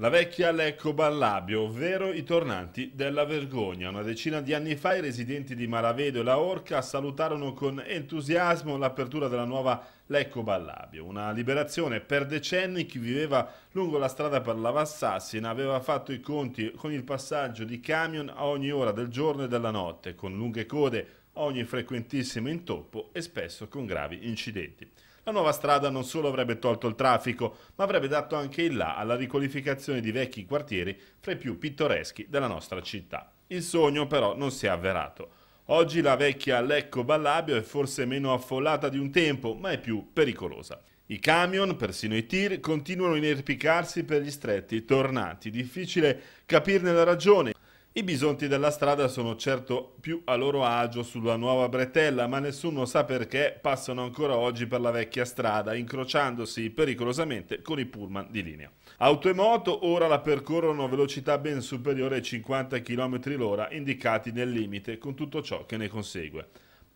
La vecchia Lecco Ballabio, ovvero i tornanti della vergogna. Una decina di anni fa i residenti di Maravedo e La Orca salutarono con entusiasmo l'apertura della nuova Lecco Ballabio. Una liberazione per decenni chi viveva lungo la strada per la Vassassina aveva fatto i conti con il passaggio di camion a ogni ora del giorno e della notte, con lunghe code ogni frequentissimo intoppo e spesso con gravi incidenti. La nuova strada non solo avrebbe tolto il traffico, ma avrebbe dato anche il là alla riqualificazione di vecchi quartieri fra i più pittoreschi della nostra città. Il sogno però non si è avverato. Oggi la vecchia Lecco Ballabio è forse meno affollata di un tempo, ma è più pericolosa. I camion, persino i tir, continuano a inerpicarsi per gli stretti tornati. Difficile capirne la ragione. I bisonti della strada sono certo più a loro agio sulla nuova bretella, ma nessuno sa perché passano ancora oggi per la vecchia strada, incrociandosi pericolosamente con i pullman di linea. Auto e moto ora la percorrono a velocità ben superiore ai 50 km l'ora indicati nel limite, con tutto ciò che ne consegue.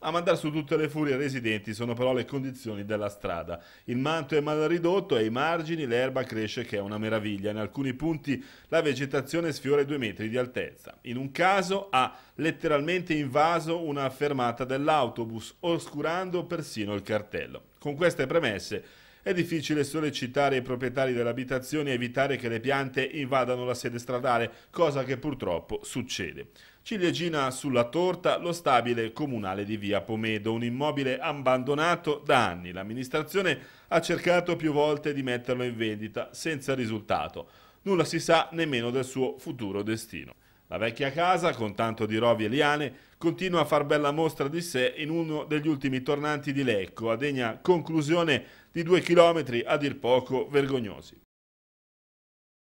A mandare su tutte le furie residenti sono però le condizioni della strada. Il manto è mal ridotto e i margini l'erba cresce che è una meraviglia. In alcuni punti la vegetazione sfiora i due metri di altezza. In un caso ha letteralmente invaso una fermata dell'autobus, oscurando persino il cartello. Con queste premesse è difficile sollecitare i proprietari delle abitazioni a evitare che le piante invadano la sede stradale, cosa che purtroppo succede. Ciliegina sulla torta lo stabile comunale di via Pomedo, un immobile abbandonato da anni. L'amministrazione ha cercato più volte di metterlo in vendita, senza risultato. Nulla si sa nemmeno del suo futuro destino. La vecchia casa, con tanto di rovi e liane, continua a far bella mostra di sé in uno degli ultimi tornanti di Lecco, a degna conclusione di due chilometri a dir poco vergognosi.